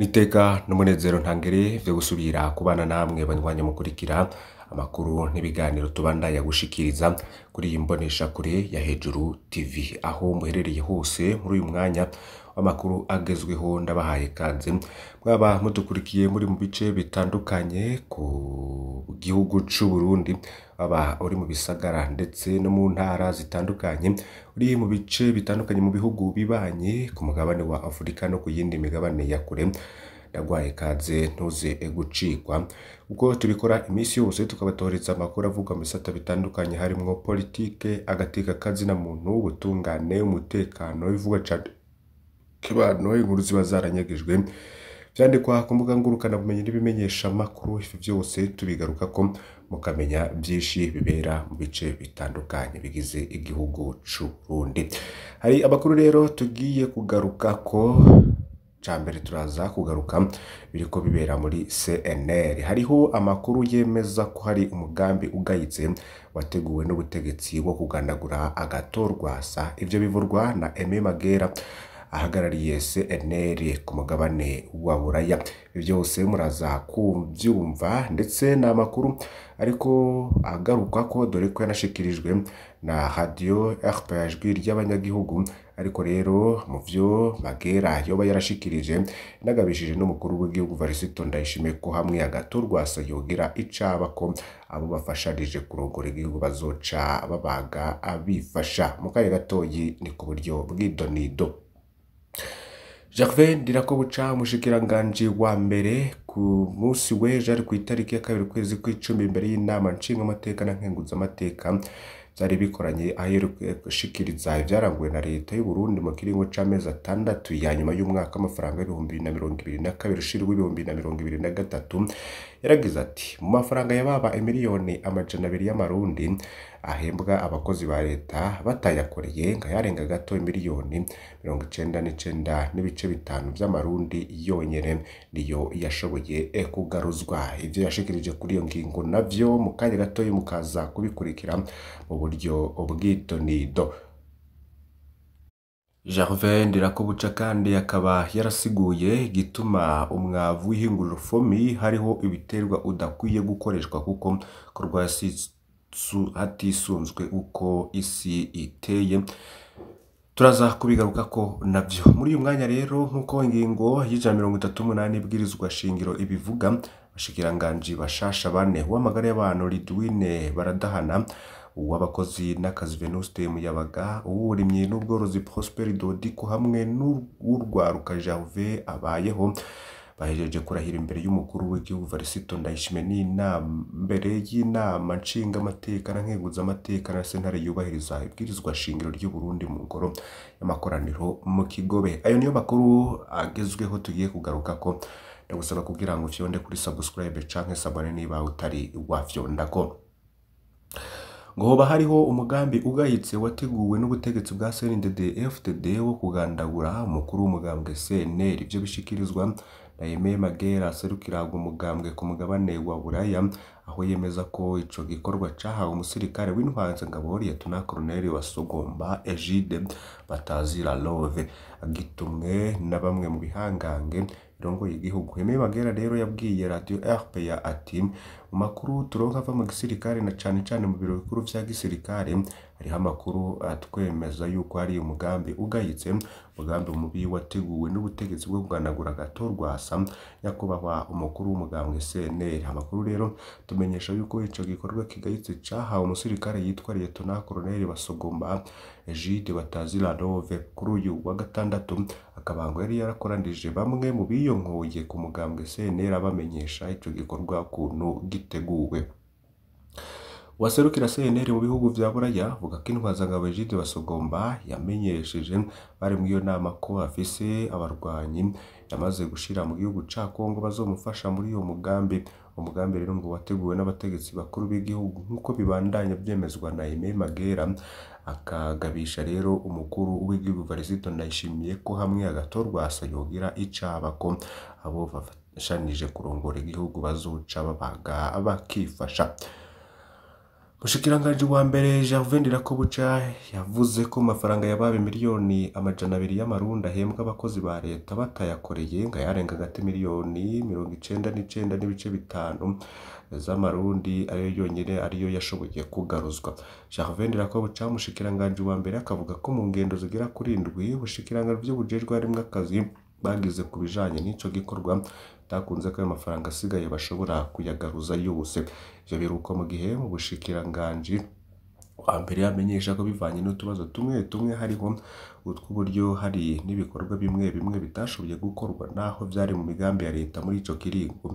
n'iteka n'umunezero ntangere byo gusubira kubana namwe banywanyi mukurikira amakuru n'ibiganiro tubandanya gushikiriza kuri iyi mboneshakure ya hejuru TV aho muherereye hose muri uyu mwanya w'amakuru agezweho ndabahaye kanze mwaba mudukurikiye muri mu bice bitandukanye ku gihugu cy'u Burundi waba uri mu bisagara ndetse no mu ntara zitandukanye uri mu bice bitandukanye mu bihugu bibanye ku mugabane wa Afurika no ku yindi migabane ya kure yarwaye kanze ntuze gucikwa ubwo tubikora iminsi yose tukabatohereza amakuru avuga mu bisata bitandukanye harimo politike agateka kazina muntu ubutungane umutekano ivuga k'abantu inkuru ziba zaranyagijwe byandikwa ku mbuga ngurukanabumenyi n'ibimenyesha amakuru byose tubigaruka ko mukamenya byinshi bibera mu bice bitandukanye bigize igihugu cy'u hari amakuru rero tugiye kugaruka ko mbere turaza kugaruka biri ko bibera muri cnr hariho amakuru yemeza ko hari umugambi ugayitse wateguwe n'ubutegetsi wo kugandagura agatorwasa ibyo bivurwa na eme magera ahagarariye CNL ku mugabane wa buraya byose muraza kubyumva ndetse ni amakuru ariko agarukwa ko dore ko yanashikirijwe na radiyo rpjwi ry'abanyagihugu ariko rero mu byo bagera yoba yarashikirije inagabishije n'umukuru w'igihugu varisito ndayishimiye ko hamwe hagati urwasa yogira icaba ko abo bafashanije kurongora igihugu bazoca babaga abifasha mu kanya gatoyi ni ku buryo bw'idonido Jacqueline buca mushikiranganji wa mbere ku munsi w'ejo ari ku itariki ya kabiri ukwezi kw'icumi imbere y'inama nshingamateka na nkenguzamateka byari bikoranye aho gushikiriza ibyaranguwe na leta y'u Burundi mu kiringo cy'amezi atandatu ya nyuma y'umwaka w'amafaranga ibihumbi bibiri na mirongo ibiri na kabiri ushinzwe ibihumbi na mirongo ibiri na gatatu yaragize ati mu mafaranga yababa miliyoni amajana abiri y'amarundi ahembwa abakozi ba leta batayakoreye ngo ayarenga gato miliyoni mirongo icyenda n'icyenda n'ibice bitanu by'amarundi yonyine niyo yashoboye eh, kugaruzwa ibyo yashikirije kuri iyo ngingo nabyo mu kanya gato mukaza kubikurikira mu buryo bw'itonido Gervain Ndirakobuca kandi akaba yarasiguye gituma umwavu w'ihinguriro fomi hariho ibiterwa udakwiye gukoreshwa kuko kurwa kurwasitse hatisunzwe uko isi iteye turaza kubigaruka ko nabyo muri uyu mwanya rero nk'uko ingingo y'ijana mirongo itatu n'umunani ibwirizwa shingiro ibivuga bashikiranganji bashasha bane uw'amagara y'abantu ridwine baradahana uw'abakozi n'akazi venuste muyabaga uw'uburimyi n'ubworozi prosperi dodiko hamwe n'urwaruka jave abayeho bahejeje kurahira imbere y'umukuru w'igihugu Varisito Ndayishimiye n'inama mbere y'inama nshingamateka na nkeguzamateka na sentare yubahiriza ibwirizwa shingiro ry'u Burundi mu ngoro y'amakoraniro mu Kigobe ayo niyo makuru agezweho tugiye kugaruka ko ndagusaba kugira ngo ucyonde kuri subscribe canke sabone niba utari wafyonda ko ngo hoba hariho umugambi ugayitse wateguwe n'ubutegetsi bwa CNDD-FDD wo kugandagura umukuru w'umugambwe CNL ibyo bishikirizwa na eh, Aime aserukira umugambwe ku mugabane wa Buraya aho yemeza ko icyo gikorwa cyahawe umusirikare w'intwazangabo Liyetona Koloneli Basogomba Egide Batazira Love agitumwe na bamwe mu bihangange birongoye igihugu Aime Magera rero yabwiye Radio ya ati mu makuru turonka ava mu gisirikare na cane cane mu biro bikuru vya gisirikare hariho amakuru atwemeza yuko hari umugambi ugayitse umugambi mubi wateguwe n'ubutegetsi bwo kuganagura gato rwasa nyakubahwa umukuru w'umugambwe CNL amakuru rero tumenyesha yuko ico gikorwa kigayitse cahawe umusirikare yitwa Liyetona Koloneli Basogomba Egide Batazira Nove kuri uyu wa gatandatu akabango yari yarakoranije bamwe mu biyonkoye ku mugambwe Senera bamenyesha ico gikorwa kuntu giteguwe waserukira CNL mu bihugu vya Buraya avuga ko intwazangabo Egide Basogomba yamenyesheje bari muri iyo nama ko afise abarwanyi yamaze gushira mu gihugu ca Kongo bazomufasha muri uyo mugambi umugambi rero ngo wateguwe n'abategetsi bakuru b'igihugu nk'uko bibandanya byemezwa na Aime Magera akagabisha rero umukuru w'igihugu Varisito Ndayishimiye ko hamwe agatorwa Sayogira icabako abo bafashanije kurongora igihugu bazuca babaga bakifasha umushikiranganji wa mbere Gervin Rakobuca yavuze ko amafaranga yabaye miliyoni amajana abiri y'amarundi ahembwa abakozi ba leta batayakoreye ngo ayarenga hagati miliyoni mirongo icenda n'icenda n'ibice bitanu z'amarundi ariyo yonyine ariyo yashoboye kugaruzwa Gervin Rakobuca umushikiranganji wa mbere akavuga ko mu ngendo zigera kuri ndwi ubushikiranganji bujejwe harimo akazi bagize ku bijanye n’icyo gikorwa bitakunze ko ayo mafaranga asigaye bashobora kuyagaruza yose, ibyo biruko mu gihe mu bushikiranganji wa mbere amenyesha ko bivanye n'utubazo tumwe tumwe hariho utw'uburyo hari n'ibikorwa bimwe bimwe bitashobye gukorwa n'aho byari mu migambi ya leta muri icyo kiringo.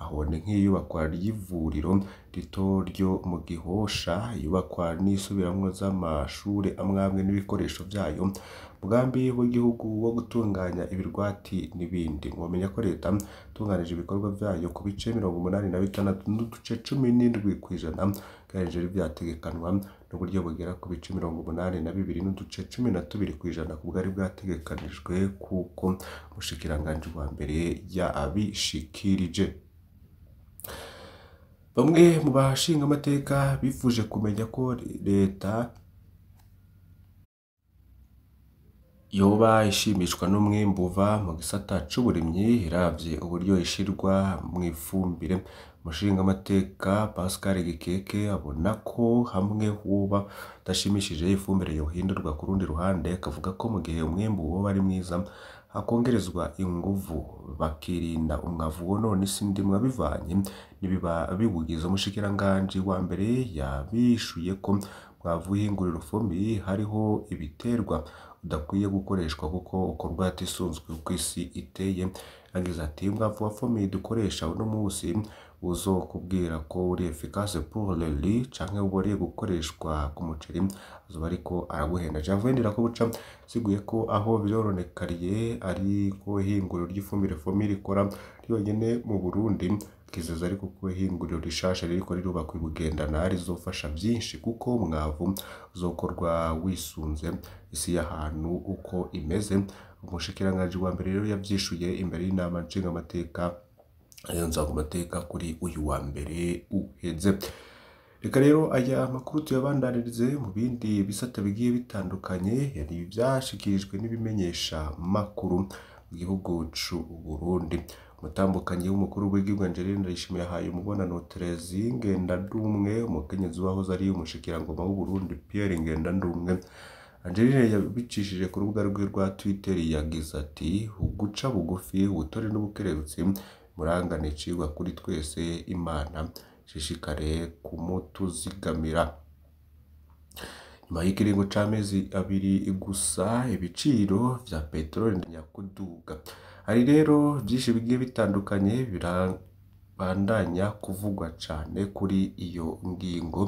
ahubona nk'iyubakwa ry'ivuriro rito ryo mu Gihosha, iyubakwa n'isubiramwo z'amashure amwe amwe n'ibikoresho vyayo, umugambi w'igihugu wo gutunganya ibirwati n'ibindi. Mwomenya ko leta yatunganije ibikorwa byayo ku bice mirongo umunani na bitandatu n'uduce cumi n'indwi ijana ugereranije n'ivyategekanwa n'uburyo bugera ku bice mirongo umunani na bibiri n'uduce cumi na tubiri ku ijana ku bwari bwategekanijwe, kuko umushikiranganji wa mbere yabishikirije. Bamwe mu bashinga amateka bifuje kumenya ko leta. yoba ishimishwa n'umwimbu uva mu gisata cy'uburimyi iravye uburyo ishirwa mw'ifumbire umushingamateka Pascal Gikeke abona ko hamwe woba udashimishije ifumbire yohindurwa ku rundi ruhande akavuga ko mu gihe umwimbu woba ari mwiza hakongerezwa inguvu bakirinda umwavu wonona isi ndimwa bivanye n'ibiba biwugize umushikiranganji wa mbere yabishuye ko wavuye uyihingurira ifumbire hariho ibiterwa udakwiye gukoreshwa kuko ukorwa hatisunzwe uko isi iteye, yagize ati “Mwavu wa fomire dukoresha uno munsi kubwira ko uri efikase pour le riz canke gukoreshwa ku muceri azoba ariko araguhenda javuye ndira ko buca siguye ko aho biroronekariye ari ko ihinguriro ry'ifumbire fomire ikora ryonyene mu Burundi bakizeza ariko ko ihinguriro rishasha ririko rirubakwa i Bugendana rizofasha byinshi kuko mwavu zokorwa wisunze isi y'ahantu uko imeze umushikiranganji wa mbere rero yabyishuye imbere y'inama nshingamateka ayanza ku mateka kuri uyu wa mbere uheze reka rero aya makuru tuyabandanirize mu bindi bisata bigiye bitandukanye yari byashikirijwe n'ibimenyesha makuru mu gihugu c'u Burundi umutambukanyi w'umukuru w'igihugu Angeline Ndayishimiye yahaye umubonano Therese Ngendandumwe umukenyezi wahoze ari umushikiranganwa w’uburundi Burundi Ngendandumwe Angeline yabicishije ku rubuga rwe rwa Twitter yagize ati uguca bugufi ubutore n'ubukerebutsi murangane icigwa kuri twese imana shishikare kumutuzigamira nyuma y'ikiringo c'amezi abiri gusa ibiciro bya peteroli nyakuduga Hari rero byinshi bigiye bitandukanye birabandanya kuvugwa cyane kuri iyo ngingo,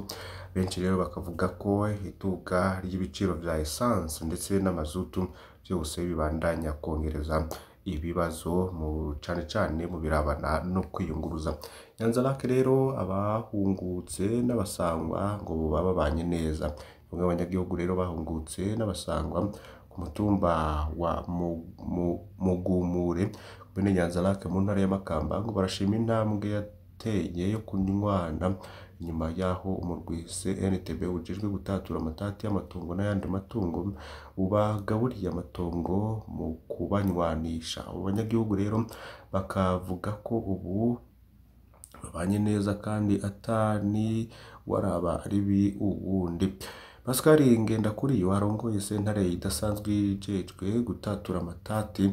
benshi rero bakavuga ko ituka ry'ibiciro bya esanse ndetse n'amazutu byose bibandanya kongereza ibibazo mu cyane cyane mu birabana no kwiyunguruza. Nyanza rero abahungutse n'abasangwa ngo baba babanye neza, bamwe mu banyagihugu rero bahungutse n'abasangwa umutumba wa Mugumure komine Nyanza mu ntara ya ngo barashima intambwe yateye yo kunywana inyuma y'aho umurwi CNTB ujejwe gutatura amatati y'amatungo n'ayandi matungo bubagaburiye amatongo mu kubanywanisha abo banyagihugu rero bakavuga ko ubu babanye neza kandi atani waraba ari uwundi Pascal Ngendakuriyo warongoye sentare idasanzwe ijejwe gutatura amatati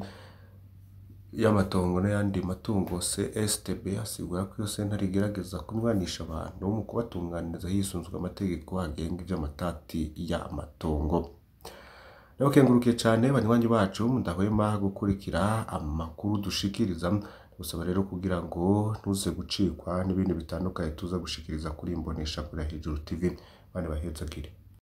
y'amatongo n'ayandi matungo CSTB asigura ko iyo sentare igerageza kunywanisha abantu mu kubatunganiriza hisunzwe amategeko agenga iby'amatati y'amatongo ndabakengurukiye cyane banywanyi bacu mudahwema gukurikira amakuru dushikiriza gusaba rero kugira ngo ntuze gucikwa n'ibindi bitandukanye tuza gushikiriza kuri imbonesha kuri hejuru tv bane bahetse akire